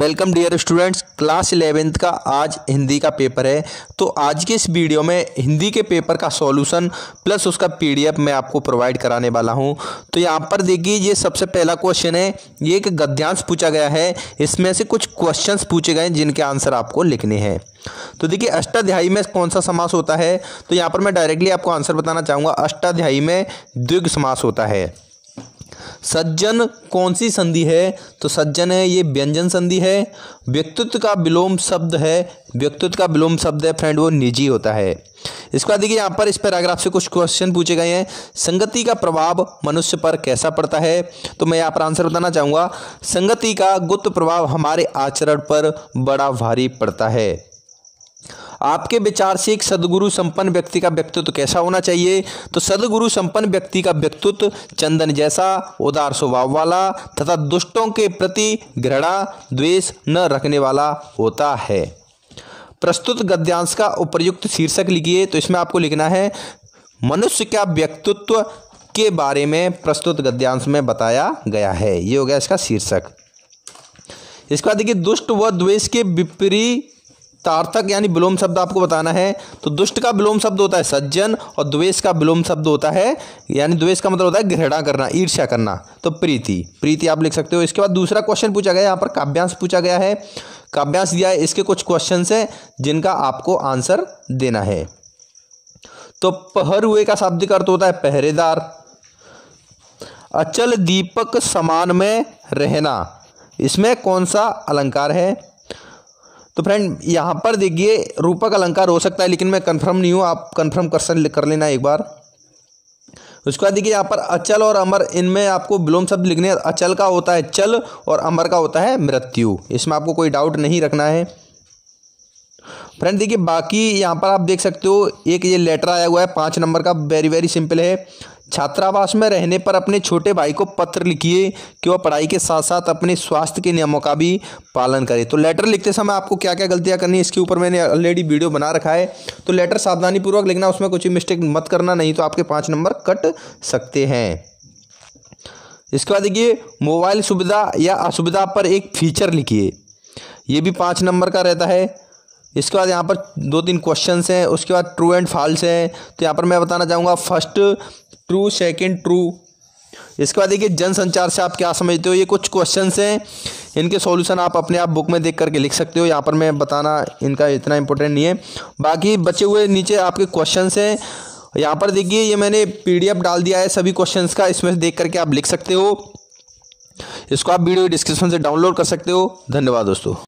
welcome dear students class eleventh का आज हिंदी का पेपर है तो आज के इस वीडियो में हिंदी के पेपर का सॉल्यूशन प्लस उसका पीडीएफ मैं आपको प्रोवाइड कराने वाला हूं तो यहाँ पर देखिए ये सबसे पहला क्वेश्चन है ये एक गद्यांश पूछा गया है इसमें से कुछ क्वेश्चंस पूछे गए हैं जिनके आंसर आपको लिखने हैं तो देखिए अष्टाध्यायी में कौन सा समास होता है तो यहाँ पर मैं डायरेक्टली आपको आंसर बताना चाहूँगा अष्टाध्यायी में द्विग समास होता है सज्जन कौन सी संधि है तो सज्जन है ये व्यंजन संधि है व्यक्तित्व का विलोम शब्द है व्यक्तित्व का विलोम शब्द है फ्रेंड वो निजी होता है इसके बाद देखिए यहाँ पर इस पैराग्राफ से कुछ क्वेश्चन पूछे गए हैं संगति का प्रभाव मनुष्य पर कैसा पड़ता है तो मैं यहाँ पर आंसर बताना चाहूँगा संगति का गुप्त प्रभाव हमारे आचरण पर बड़ा भारी पड़ता है आपके विचार से एक सदगुरु संपन्न व्यक्ति का व्यक्तित्व तो कैसा होना चाहिए तो सदगुरु संपन्न व्यक्ति का व्यक्तित्व चंदन जैसा उदार स्वभाव वाला तथा दुष्टों के प्रति घृणा द्वेष न रखने वाला होता है प्रस्तुत गद्यांश का उपयुक्त शीर्षक लिखिए तो इसमें आपको लिखना है मनुष्य का व्यक्तित्व के बारे में प्रस्तुत गद्यांश में बताया गया है ये हो गया इसका शीर्षक इसके बाद देखिए दुष्ट व द्वेष के विपरीत तार्थक यानी विलोम शब्द आपको बताना है तो दुष्ट का विलोम शब्द होता है सज्जन और द्वेष का विलोम शब्द होता है यानी द्वेष का मतलब होता है घृणा करना ईर्ष्या करना तो प्रीति प्रीति आप लिख सकते हो इसके बाद दूसरा क्वेश्चन पूछा गया यहाँ पर काव्यांश पूछा गया है काव्यांश दिया है इसके कुछ क्वेश्चन है जिनका आपको आंसर देना है तो पहर हुए का शाब्दिक अर्थ होता है पहरेदार अचल दीपक समान में रहना इसमें कौन सा अलंकार है तो फ्रेंड यहाँ पर देखिए रूपक अलंकार हो सकता है लेकिन मैं कंफर्म नहीं हूँ आप कंफर्म कर कर लेना एक बार उसके बाद देखिए यहाँ पर अचल और अमर इनमें आपको विलोम शब्द लिखने अचल का होता है चल और अमर का होता है मृत्यु इसमें आपको कोई डाउट नहीं रखना है फ्रेंड देखिए बाकी यहाँ पर आप देख सकते हो एक ये लेटर आया हुआ है पाँच नंबर का वेरी वेरी सिंपल है छात्रावास में रहने पर अपने छोटे भाई को पत्र लिखिए कि वह पढ़ाई के साथ साथ अपने स्वास्थ्य के नियमों का भी पालन करे तो लेटर लिखते समय आपको क्या क्या गलतियाँ करनी है इसके ऊपर मैंने ऑलरेडी वीडियो बना रखा है तो लेटर सावधानीपूर्वक लिखना उसमें कुछ मिस्टेक मत करना नहीं तो आपके पाँच नंबर कट सकते हैं इसके बाद देखिए मोबाइल सुविधा या असुविधा पर एक फीचर लिखिए ये भी पाँच नंबर का रहता है इसके बाद यहाँ पर दो तीन क्वेश्चंस हैं उसके बाद ट्रू एंड फॉल्स हैं तो यहाँ पर मैं बताना चाहूँगा फर्स्ट ट्रू सेकंड ट्रू इसके बाद देखिए जनसंचार से आप क्या समझते हो ये कुछ क्वेश्चन हैं इनके सॉल्यूशन आप अपने आप बुक में देख करके लिख सकते हो यहाँ पर मैं बताना इनका इतना इंपॉर्टेंट नहीं है बाकी बचे हुए नीचे आपके क्वेश्चन हैं यहाँ पर देखिए ये मैंने पी डाल दिया है सभी क्वेश्चन का इसमें देख करके आप लिख सकते हो इसको आप वीडियो डिस्क्रिप्शन से डाउनलोड कर सकते हो धन्यवाद दोस्तों